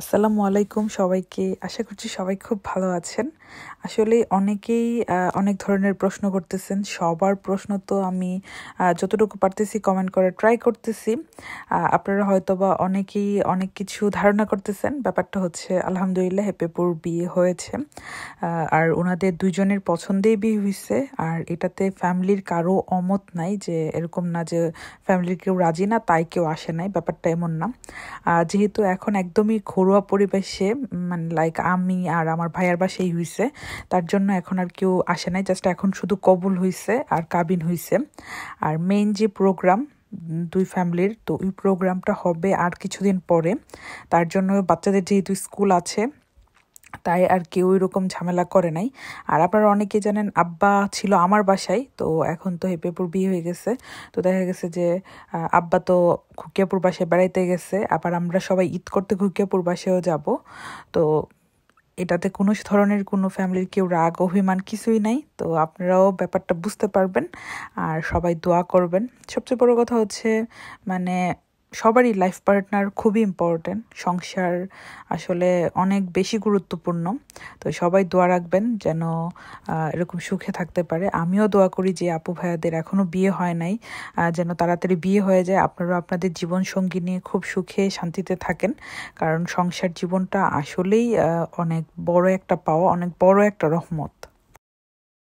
আসসালামু আলাইকুম সবাইকে আশা করছি সবাই খুব ভালো আছেন আসলে অনেকেই অনেক ধরনের প্রশ্ন করতেছেন সবার প্রশ্ন তো আমি যতটুকু পারতেছি কমেন্ট করে ট্রাই করতেছি আপনারা হয়তো বা অনেকেই অনেক কিছু ধারণা করতেছেন ব্যাপারটা হচ্ছে আলহামদুলিল্লাহ হেপেপুর বিয়ে হয়েছে আর ওনাদের দুজনের পছন্দেই বিয়ে হয়েছে আর এটাতে ফ্যামিলির কারো অমত নাই যে এরকম না যে ফ্যামিলির কেউ রাজি না তাই কেউ আসে নাই ব্যাপারটা এমন না যেহেতু এখন একদমই ঘোর ঘরোয়া পরিবেশে মানে লাইক আমি আর আমার ভাইয়ার বাসেই হইছে তার জন্য এখন আর কেউ আসে নাই জাস্ট এখন শুধু কবুল হইছে আর কাবিন হইছে আর মেইন যে প্রোগ্রাম দুই ফ্যামিলির তো ওই প্রোগ্রামটা হবে আর কিছুদিন পরে তার জন্য বাচ্চাদের যেহেতু স্কুল আছে তাই আর কেউ এরকম ঝামেলা করে নাই আর আপনারা অনেকে জানেন আব্বা ছিল আমার বাসায় তো এখন তো হেপেপুর বিয়ে হয়ে গেছে তো দেখা গেছে যে আব্বা তো খুকিয়াপুর বাসায় বেড়াইতে গেছে আবার আমরা সবাই ঈদ করতে খুকিয়াপুর বাসায়ও যাব তো এটাতে কোনো ধরনের কোনো ফ্যামিলির কেউ রাগ অভিমান কিছুই নাই তো আপনারাও ব্যাপারটা বুঝতে পারবেন আর সবাই দোয়া করবেন সবচেয়ে বড় কথা হচ্ছে মানে সবারই লাইফ পার্টনার খুবই ইম্পর্ট্যান্ট সংসার আসলে অনেক বেশি গুরুত্বপূর্ণ তো সবাই দোয়া রাখবেন যেন এরকম সুখে থাকতে পারে আমিও দোয়া করি যে আপু ভাইয়াদের এখনও বিয়ে হয় নাই যেন তাড়াতাড়ি বিয়ে হয়ে যায় আপনারা আপনাদের জীবন সঙ্গী নিয়ে খুব সুখে শান্তিতে থাকেন কারণ সংসার জীবনটা আসলেই অনেক বড় একটা পাওয়া অনেক বড় একটা রহমত